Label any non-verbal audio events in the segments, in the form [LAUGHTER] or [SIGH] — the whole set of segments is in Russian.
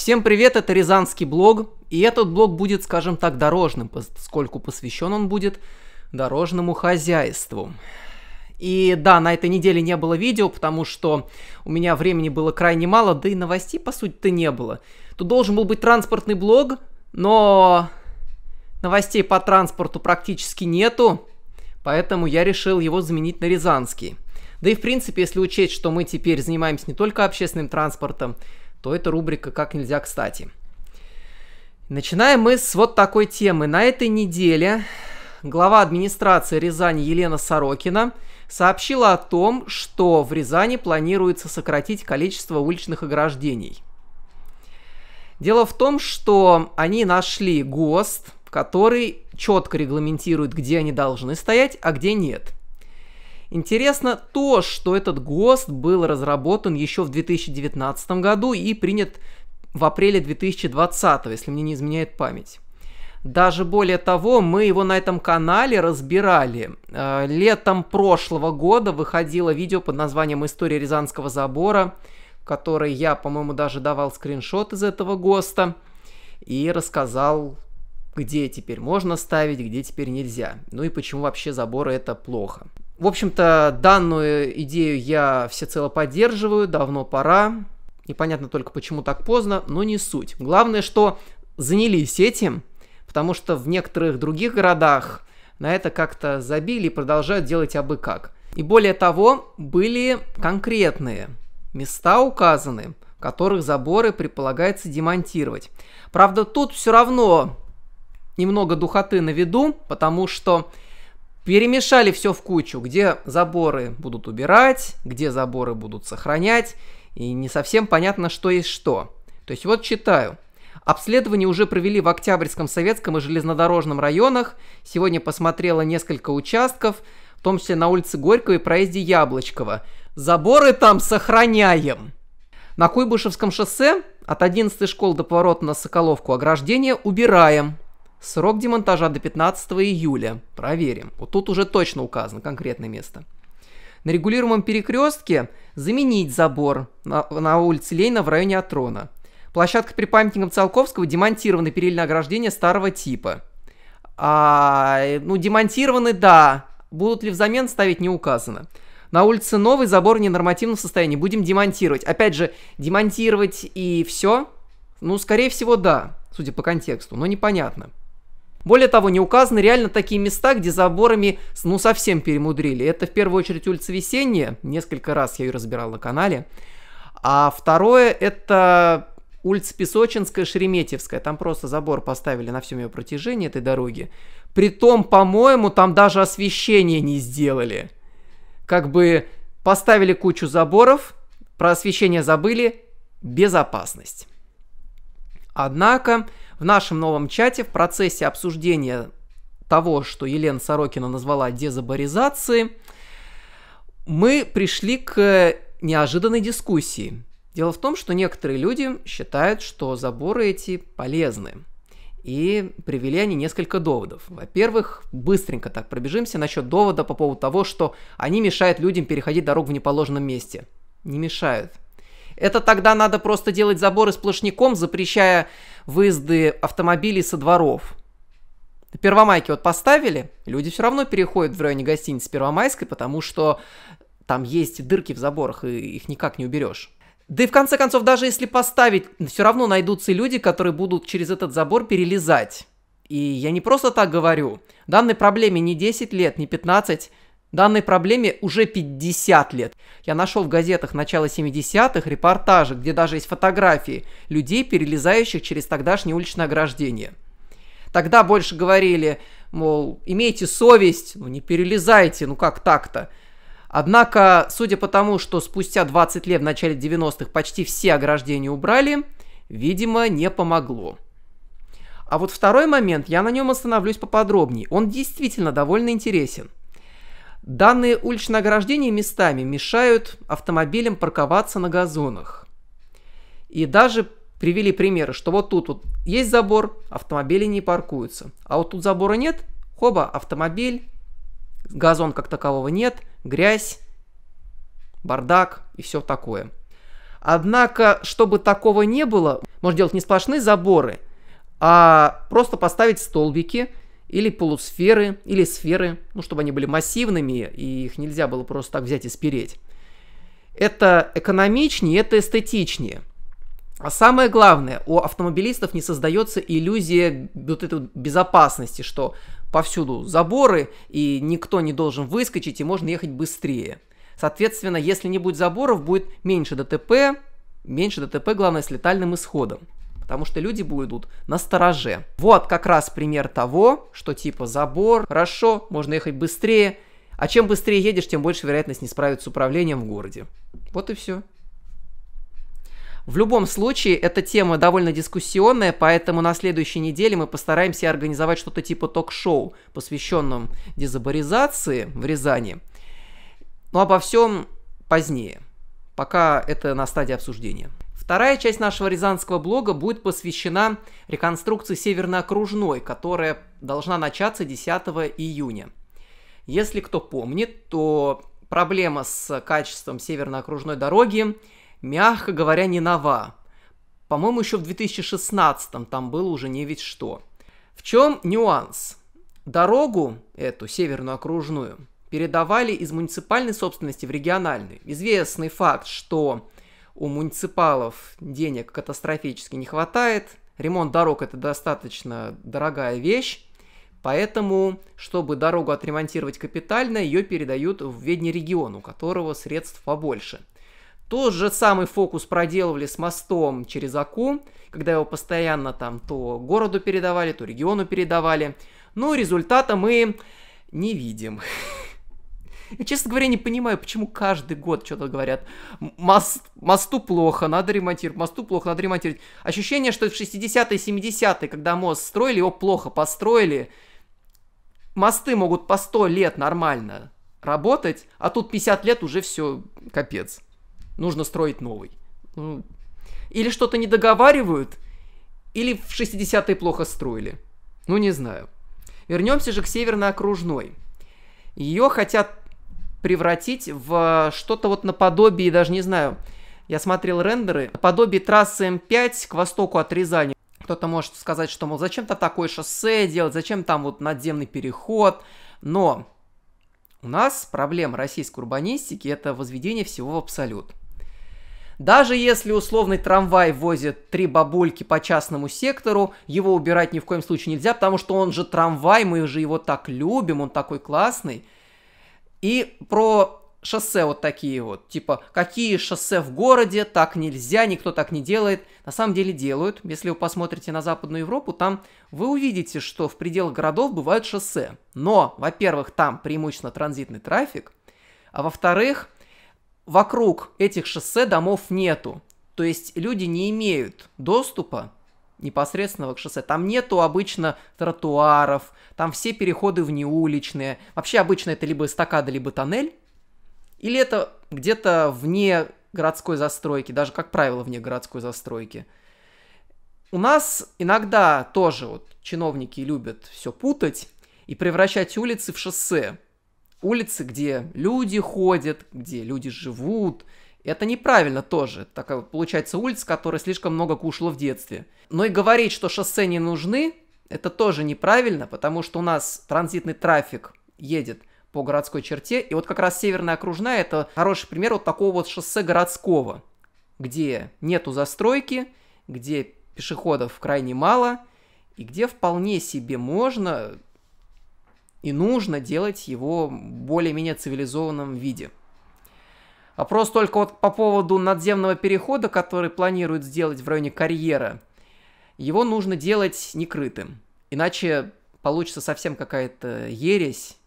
Всем привет, это Рязанский блог, и этот блог будет, скажем так, дорожным, поскольку посвящен он будет дорожному хозяйству. И да, на этой неделе не было видео, потому что у меня времени было крайне мало, да и новостей, по сути-то, не было. Тут должен был быть транспортный блог, но новостей по транспорту практически нету, поэтому я решил его заменить на Рязанский. Да и в принципе, если учесть, что мы теперь занимаемся не только общественным транспортом, то эта рубрика «Как нельзя кстати». Начинаем мы с вот такой темы. На этой неделе глава администрации Рязани Елена Сорокина сообщила о том, что в Рязани планируется сократить количество уличных ограждений. Дело в том, что они нашли ГОСТ, который четко регламентирует, где они должны стоять, а где нет – Интересно то, что этот ГОСТ был разработан еще в 2019 году и принят в апреле 2020, если мне не изменяет память. Даже более того, мы его на этом канале разбирали. Э, летом прошлого года выходило видео под названием «История Рязанского забора», в которой я, по-моему, даже давал скриншот из этого ГОСТа и рассказал, где теперь можно ставить, где теперь нельзя. Ну и почему вообще заборы это плохо. В общем-то, данную идею я всецело поддерживаю, давно пора. Непонятно только, почему так поздно, но не суть. Главное, что занялись этим, потому что в некоторых других городах на это как-то забили и продолжают делать абы как. И более того, были конкретные места указаны, в которых заборы предполагается демонтировать. Правда, тут все равно немного духоты на виду, потому что перемешали все в кучу, где заборы будут убирать, где заборы будут сохранять, и не совсем понятно, что есть что. То есть вот читаю. Обследование уже провели в Октябрьском, Советском и Железнодорожном районах. Сегодня посмотрела несколько участков, в том числе на улице Горького и проезде Яблочкова. Заборы там сохраняем. На Куйбышевском шоссе от 11 школ до поворота на Соколовку ограждение убираем. Срок демонтажа до 15 июля. Проверим. Вот тут уже точно указано конкретное место. На регулируемом перекрестке заменить забор на, на улице Лейна в районе Атрона. Площадка при памятникам Циолковского демонтированы перильное ограждение старого типа. А, э, ну, демонтированы, да. Будут ли взамен ставить, не указано. На улице новый забор в ненормативном состоянии. Будем демонтировать. Опять же, демонтировать и все? Ну, скорее всего, да, судя по контексту, но непонятно. Более того, не указаны реально такие места, где заборами ну совсем перемудрили. Это в первую очередь улица Весенняя, несколько раз я ее разбирал на канале. А второе это улица Песочинская, Шереметьевская. Там просто забор поставили на всем ее протяжении этой дороги. Притом, по-моему, там даже освещение не сделали. Как бы поставили кучу заборов, про освещение забыли, безопасность. Однако в нашем новом чате в процессе обсуждения того, что Елена Сорокина назвала дезаборизацией, мы пришли к неожиданной дискуссии. Дело в том, что некоторые люди считают, что заборы эти полезны. И привели они несколько доводов. Во-первых, быстренько так пробежимся насчет довода по поводу того, что они мешают людям переходить дорогу в неположенном месте. Не мешают. Это тогда надо просто делать заборы сплошняком, запрещая выезды автомобилей со дворов. Первомайки вот поставили, люди все равно переходят в районе гостиницы Первомайской, потому что там есть дырки в заборах, и их никак не уберешь. Да и в конце концов, даже если поставить, все равно найдутся люди, которые будут через этот забор перелезать. И я не просто так говорю. Данной проблеме не 10 лет, не 15, Данной проблеме уже 50 лет. Я нашел в газетах начала 70-х репортажи, где даже есть фотографии людей, перелезающих через тогдашнее уличное ограждение. Тогда больше говорили, мол, имейте совесть, ну не перелезайте, ну как так-то. Однако, судя по тому, что спустя 20 лет в начале 90-х почти все ограждения убрали, видимо, не помогло. А вот второй момент, я на нем остановлюсь поподробнее. Он действительно довольно интересен – Данные уличное ограждение местами мешают автомобилям парковаться на газонах. И даже привели примеры, что вот тут вот есть забор, автомобили не паркуются. А вот тут забора нет, хоба, автомобиль, газон как такового нет, грязь, бардак и все такое. Однако, чтобы такого не было, можно делать не сплошные заборы, а просто поставить столбики – или полусферы, или сферы, ну, чтобы они были массивными, и их нельзя было просто так взять и спереть. Это экономичнее, это эстетичнее. А самое главное, у автомобилистов не создается иллюзия вот этой безопасности, что повсюду заборы, и никто не должен выскочить, и можно ехать быстрее. Соответственно, если не будет заборов, будет меньше ДТП, меньше ДТП, главное, с летальным исходом потому что люди будут на стороже. Вот как раз пример того, что типа забор, хорошо, можно ехать быстрее, а чем быстрее едешь, тем больше вероятность не справиться с управлением в городе. Вот и все. В любом случае, эта тема довольно дискуссионная, поэтому на следующей неделе мы постараемся организовать что-то типа ток-шоу, посвященном дезаборизации в Рязани. Но обо всем позднее. Пока это на стадии обсуждения. Вторая часть нашего рязанского блога будет посвящена реконструкции Северной окружной, которая должна начаться 10 июня. Если кто помнит, то проблема с качеством Северной окружной дороги, мягко говоря, не нова. По-моему, еще в 2016 там было уже не ведь что. В чем нюанс? Дорогу эту, Северную окружную, передавали из муниципальной собственности в региональную. Известный факт, что у муниципалов денег катастрофически не хватает. Ремонт дорог это достаточно дорогая вещь. Поэтому, чтобы дорогу отремонтировать капитально, ее передают в ведение регион, у которого средств побольше. Тот же самый фокус проделывали с мостом через Аку, когда его постоянно там то городу передавали, то региону передавали. Но результата мы не видим. [LAUGHS] Я, честно говоря, не понимаю, почему каждый год что-то говорят. Мост, мосту плохо, надо ремонтировать, мосту плохо, надо ремонтировать. Ощущение, что в 60-е, 70-е, когда мост строили, его плохо построили. Мосты могут по 100 лет нормально работать, а тут 50 лет уже все капец. Нужно строить новый. Ну, или что-то не договаривают, или в 60-е плохо строили. Ну, не знаю. Вернемся же к северной окружной. Ее хотят превратить в э, что-то вот наподобие, даже не знаю, я смотрел рендеры, наподобие трассы М5 к востоку от Рязани. Кто-то может сказать, что, мол, зачем-то такое шоссе делать, зачем там вот надземный переход, но у нас проблема российской урбанистики – это возведение всего в абсолют. Даже если условный трамвай возит три бабульки по частному сектору, его убирать ни в коем случае нельзя, потому что он же трамвай, мы же его так любим, он такой классный – и про шоссе вот такие вот, типа, какие шоссе в городе, так нельзя, никто так не делает. На самом деле делают. Если вы посмотрите на Западную Европу, там вы увидите, что в пределах городов бывают шоссе. Но, во-первых, там преимущественно транзитный трафик, а во-вторых, вокруг этих шоссе домов нету. То есть люди не имеют доступа непосредственного к шоссе. Там нету обычно тротуаров, там все переходы внеуличные. Вообще обычно это либо эстакада, либо тоннель. Или это где-то вне городской застройки, даже, как правило, вне городской застройки. У нас иногда тоже вот чиновники любят все путать и превращать улицы в шоссе. Улицы, где люди ходят, где люди живут, это неправильно тоже. Так получается улица, которая слишком много кушала в детстве. Но и говорить, что шоссе не нужны, это тоже неправильно, потому что у нас транзитный трафик едет по городской черте. И вот как раз северная окружная это хороший пример вот такого вот шоссе городского, где нету застройки, где пешеходов крайне мало, и где вполне себе можно и нужно делать его более-менее цивилизованном виде – Вопрос только вот по поводу надземного перехода, который планируют сделать в районе карьера. Его нужно делать некрытым. Иначе получится совсем какая-то ересь.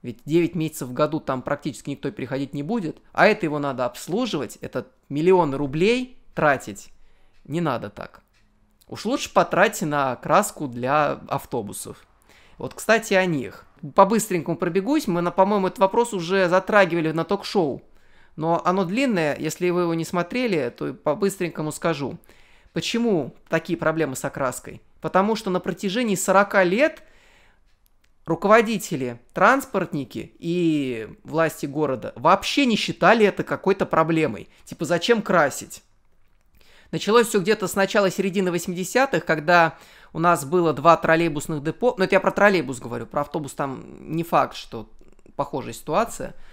Ведь 9 месяцев в году там практически никто переходить не будет. А это его надо обслуживать. Это миллионы рублей тратить. Не надо так. Уж лучше потрати на краску для автобусов. Вот, кстати, о них. По-быстренькому пробегусь. Мы, по-моему, этот вопрос уже затрагивали на ток-шоу но оно длинное, если вы его не смотрели, то по-быстренькому скажу. Почему такие проблемы с окраской? Потому что на протяжении 40 лет руководители, транспортники и власти города вообще не считали это какой-то проблемой. Типа, зачем красить? Началось все где-то с начала середины 80-х, когда у нас было два троллейбусных депо. Ну, это я про троллейбус говорю, про автобус там не факт, что похожая ситуация –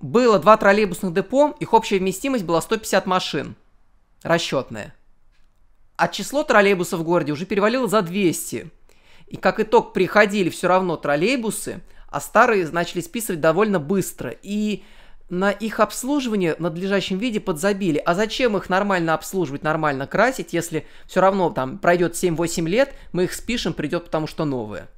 было два троллейбусных депо, их общая вместимость была 150 машин. Расчетная. А число троллейбусов в городе уже перевалило за 200. И как итог, приходили все равно троллейбусы, а старые начали списывать довольно быстро. И на их обслуживание в надлежащем виде подзабили. А зачем их нормально обслуживать, нормально красить, если все равно там пройдет 7-8 лет, мы их спишем, придет потому что новые.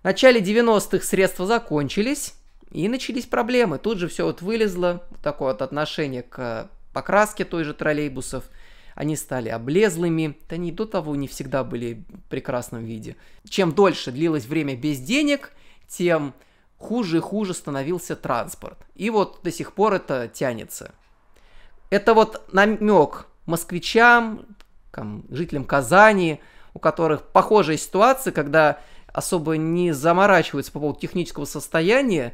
В начале 90-х средства закончились, и начались проблемы. Тут же все вот вылезло, такое вот отношение к покраске той же троллейбусов. Они стали облезлыми, да они и до того не всегда были в прекрасном виде. Чем дольше длилось время без денег, тем хуже и хуже становился транспорт. И вот до сих пор это тянется. Это вот намек москвичам, там, жителям Казани, у которых похожая ситуация, когда особо не заморачиваются по поводу технического состояния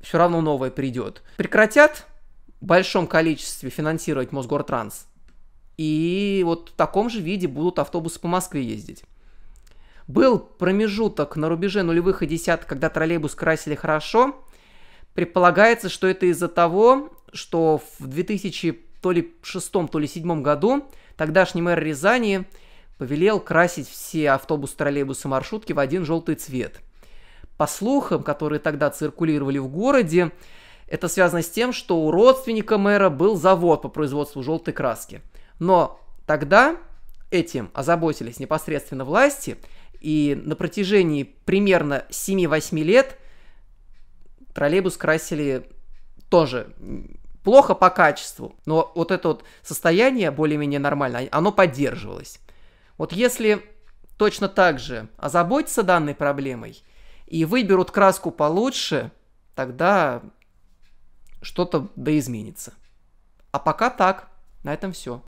все равно новое придет. Прекратят в большом количестве финансировать Мосгортранс, и вот в таком же виде будут автобусы по Москве ездить. Был промежуток на рубеже нулевых и десятых, когда троллейбус красили хорошо. Предполагается, что это из-за того, что в 2006 то ли шестом, то ли седьмом году тогдашний мэр Рязани повелел красить все автобусы, троллейбусы, маршрутки в один желтый цвет – по слухам, которые тогда циркулировали в городе, это связано с тем, что у родственника мэра был завод по производству желтой краски. Но тогда этим озаботились непосредственно власти, и на протяжении примерно 7-8 лет троллейбус красили тоже плохо по качеству, но вот это вот состояние более-менее нормальное, оно поддерживалось. Вот если точно так же озаботиться данной проблемой – и выберут краску получше, тогда что-то да изменится. А пока так. На этом все.